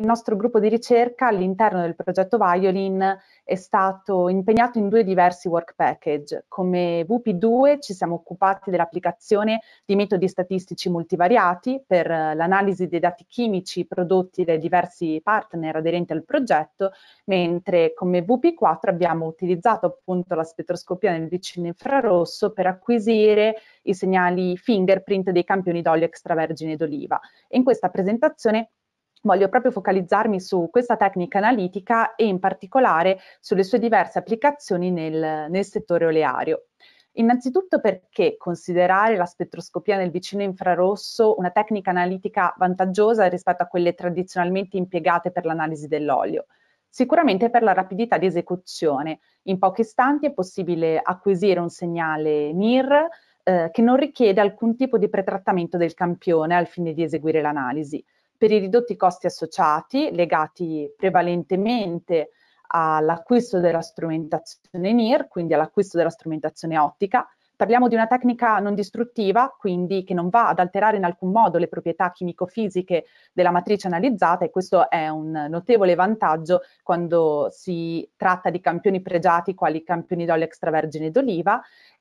Il nostro gruppo di ricerca all'interno del progetto Violin è stato impegnato in due diversi work package. Come VP2 ci siamo occupati dell'applicazione di metodi statistici multivariati per l'analisi dei dati chimici prodotti dai diversi partner aderenti al progetto, mentre come VP4 abbiamo utilizzato appunto la spettroscopia nel vicino infrarosso per acquisire i segnali fingerprint dei campioni d'olio extravergine d'oliva. In questa presentazione voglio proprio focalizzarmi su questa tecnica analitica e in particolare sulle sue diverse applicazioni nel, nel settore oleario. Innanzitutto perché considerare la spettroscopia nel vicino infrarosso una tecnica analitica vantaggiosa rispetto a quelle tradizionalmente impiegate per l'analisi dell'olio? Sicuramente per la rapidità di esecuzione. In pochi istanti è possibile acquisire un segnale NIR eh, che non richiede alcun tipo di pretrattamento del campione al fine di eseguire l'analisi per i ridotti costi associati legati prevalentemente all'acquisto della strumentazione NIR, quindi all'acquisto della strumentazione ottica. Parliamo di una tecnica non distruttiva, quindi che non va ad alterare in alcun modo le proprietà chimico-fisiche della matrice analizzata e questo è un notevole vantaggio quando si tratta di campioni pregiati quali campioni d'olio extravergine d'oliva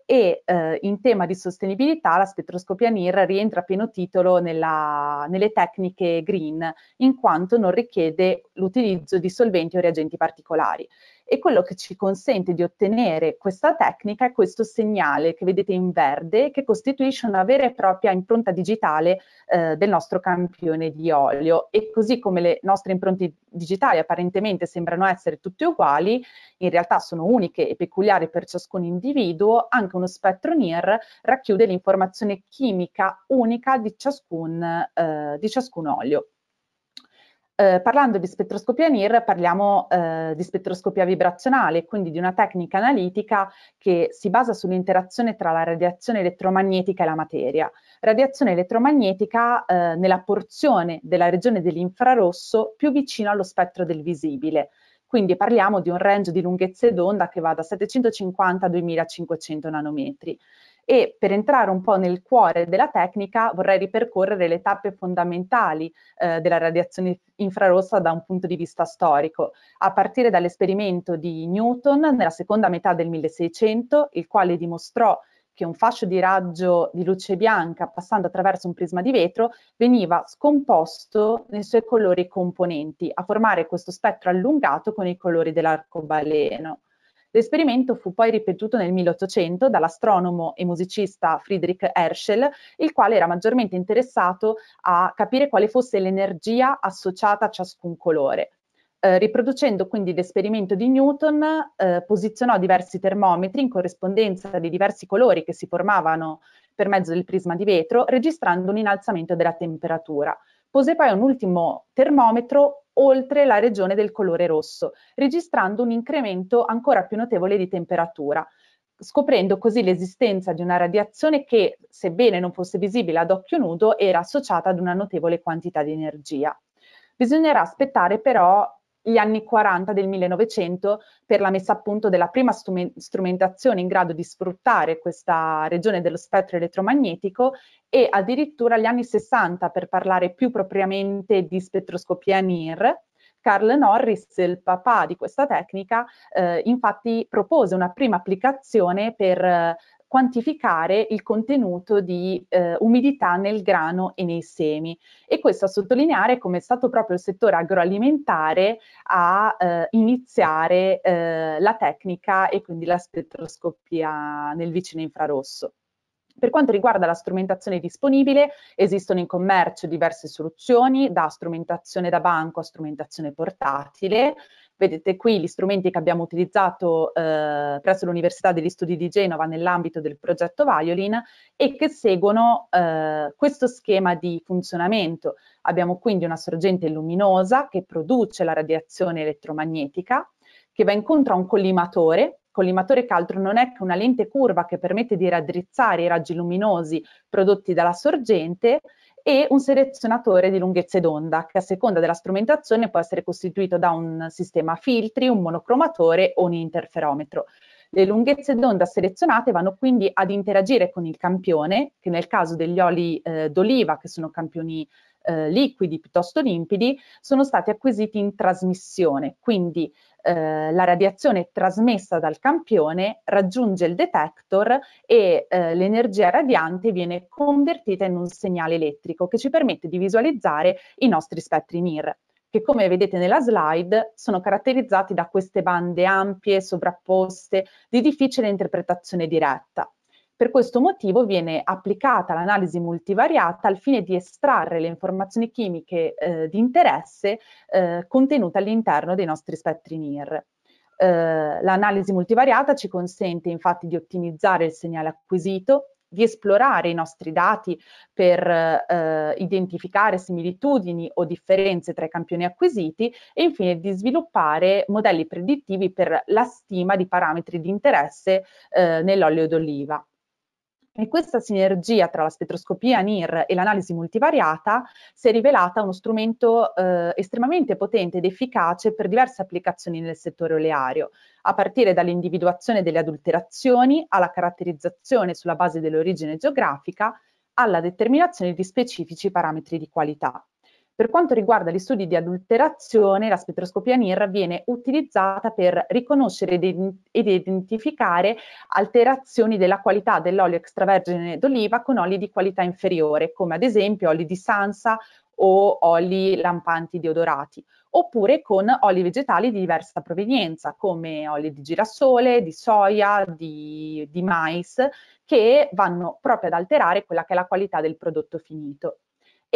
e eh, in tema di sostenibilità la spettroscopia NIR rientra a pieno titolo nella, nelle tecniche green in quanto non richiede l'utilizzo di solventi o reagenti particolari e quello che ci consente di ottenere questa tecnica è questo segnale che vedete in verde che costituisce una vera e propria impronta digitale eh, del nostro campione di olio e così come le nostre impronte digitali apparentemente sembrano essere tutte uguali, in realtà sono uniche e peculiari per ciascun individuo, anche uno spettro NIR racchiude l'informazione chimica unica di ciascun, eh, di ciascun olio. Eh, parlando di spettroscopia NIR parliamo eh, di spettroscopia vibrazionale, quindi di una tecnica analitica che si basa sull'interazione tra la radiazione elettromagnetica e la materia. Radiazione elettromagnetica eh, nella porzione della regione dell'infrarosso più vicino allo spettro del visibile. Quindi parliamo di un range di lunghezze d'onda che va da 750 a 2500 nanometri e per entrare un po' nel cuore della tecnica vorrei ripercorrere le tappe fondamentali eh, della radiazione infrarossa da un punto di vista storico, a partire dall'esperimento di Newton nella seconda metà del 1600, il quale dimostrò che un fascio di raggio di luce bianca passando attraverso un prisma di vetro veniva scomposto nei suoi colori componenti a formare questo spettro allungato con i colori dell'arcobaleno. L'esperimento fu poi ripetuto nel 1800 dall'astronomo e musicista Friedrich Herschel, il quale era maggiormente interessato a capire quale fosse l'energia associata a ciascun colore. Eh, riproducendo quindi l'esperimento di Newton, eh, posizionò diversi termometri in corrispondenza di diversi colori che si formavano per mezzo del prisma di vetro, registrando un innalzamento della temperatura pose poi un ultimo termometro oltre la regione del colore rosso, registrando un incremento ancora più notevole di temperatura, scoprendo così l'esistenza di una radiazione che, sebbene non fosse visibile ad occhio nudo, era associata ad una notevole quantità di energia. Bisognerà aspettare però gli anni 40 del 1900 per la messa a punto della prima strumentazione in grado di sfruttare questa regione dello spettro elettromagnetico e addirittura gli anni 60 per parlare più propriamente di spettroscopia NIR. Carl Norris, il papà di questa tecnica, eh, infatti propose una prima applicazione per eh, quantificare il contenuto di eh, umidità nel grano e nei semi. E questo a sottolineare come è stato proprio il settore agroalimentare a eh, iniziare eh, la tecnica e quindi la spettroscopia nel vicino infrarosso. Per quanto riguarda la strumentazione disponibile, esistono in commercio diverse soluzioni, da strumentazione da banco a strumentazione portatile, Vedete qui gli strumenti che abbiamo utilizzato eh, presso l'Università degli Studi di Genova nell'ambito del progetto Violin e che seguono eh, questo schema di funzionamento. Abbiamo quindi una sorgente luminosa che produce la radiazione elettromagnetica, che va incontro a un collimatore, collimatore che altro non è che una lente curva che permette di raddrizzare i raggi luminosi prodotti dalla sorgente e un selezionatore di lunghezze d'onda che a seconda della strumentazione può essere costituito da un sistema filtri, un monocromatore o un interferometro. Le lunghezze d'onda selezionate vanno quindi ad interagire con il campione, che nel caso degli oli eh, d'oliva, che sono campioni eh, liquidi piuttosto limpidi, sono stati acquisiti in trasmissione, quindi eh, la radiazione trasmessa dal campione raggiunge il detector e eh, l'energia radiante viene convertita in un segnale elettrico che ci permette di visualizzare i nostri spettri NIR che come vedete nella slide sono caratterizzati da queste bande ampie, sovrapposte, di difficile interpretazione diretta. Per questo motivo viene applicata l'analisi multivariata al fine di estrarre le informazioni chimiche eh, di interesse eh, contenute all'interno dei nostri spettri NIR. Eh, l'analisi multivariata ci consente infatti di ottimizzare il segnale acquisito, di esplorare i nostri dati per eh, identificare similitudini o differenze tra i campioni acquisiti e infine di sviluppare modelli predittivi per la stima di parametri di interesse eh, nell'olio d'oliva. E questa sinergia tra la spettroscopia NIR e l'analisi multivariata si è rivelata uno strumento eh, estremamente potente ed efficace per diverse applicazioni nel settore oleario, a partire dall'individuazione delle adulterazioni alla caratterizzazione sulla base dell'origine geografica alla determinazione di specifici parametri di qualità. Per quanto riguarda gli studi di adulterazione, la spettroscopia NIR viene utilizzata per riconoscere ed identificare alterazioni della qualità dell'olio extravergine d'oliva con oli di qualità inferiore, come ad esempio oli di sansa o oli lampanti deodorati, oppure con oli vegetali di diversa provenienza, come oli di girasole, di soia, di, di mais, che vanno proprio ad alterare quella che è la qualità del prodotto finito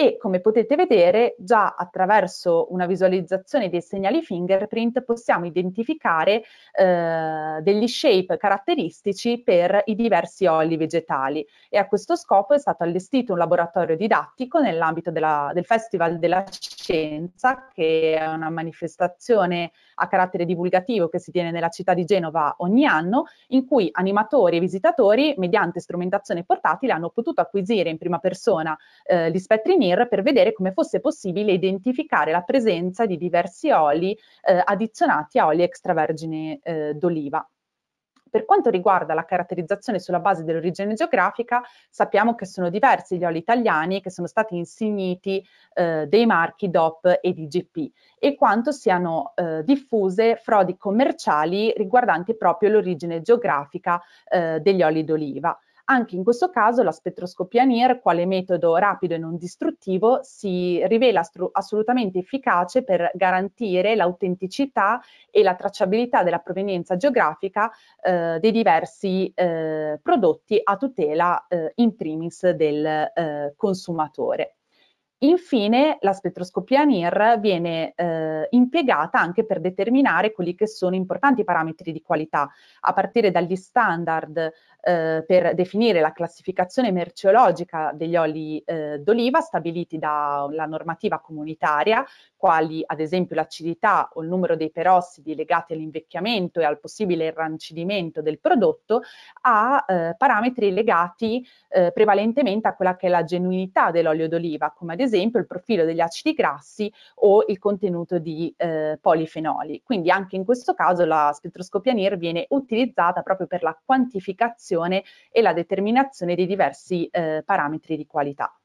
e come potete vedere già attraverso una visualizzazione dei segnali fingerprint possiamo identificare eh, degli shape caratteristici per i diversi oli vegetali e a questo scopo è stato allestito un laboratorio didattico nell'ambito del Festival della Scienza Scienza, che è una manifestazione a carattere divulgativo che si tiene nella città di Genova ogni anno, in cui animatori e visitatori, mediante strumentazione portatile, hanno potuto acquisire in prima persona eh, gli spettri NIR per vedere come fosse possibile identificare la presenza di diversi oli eh, addizionati a oli extravergine eh, d'oliva. Per quanto riguarda la caratterizzazione sulla base dell'origine geografica, sappiamo che sono diversi gli oli italiani che sono stati insigniti eh, dei marchi DOP e DGP e quanto siano eh, diffuse frodi commerciali riguardanti proprio l'origine geografica eh, degli oli d'oliva. Anche in questo caso la spettroscopia NIR, quale metodo rapido e non distruttivo, si rivela assolutamente efficace per garantire l'autenticità e la tracciabilità della provenienza geografica eh, dei diversi eh, prodotti a tutela eh, in primis del eh, consumatore. Infine, la spettroscopia NIR viene eh, impiegata anche per determinare quelli che sono importanti parametri di qualità, a partire dagli standard eh, per definire la classificazione merceologica degli oli eh, d'oliva stabiliti dalla normativa comunitaria, quali ad esempio l'acidità o il numero dei perossidi legati all'invecchiamento e al possibile irrancidimento del prodotto, a eh, parametri legati eh, prevalentemente a quella che è la genuinità dell'olio d'oliva, come ad esempio il profilo degli acidi grassi o il contenuto di eh, polifenoli. Quindi anche in questo caso la spettroscopia NIR viene utilizzata proprio per la quantificazione valutazione e la determinazione di diversi eh, parametri di qualità.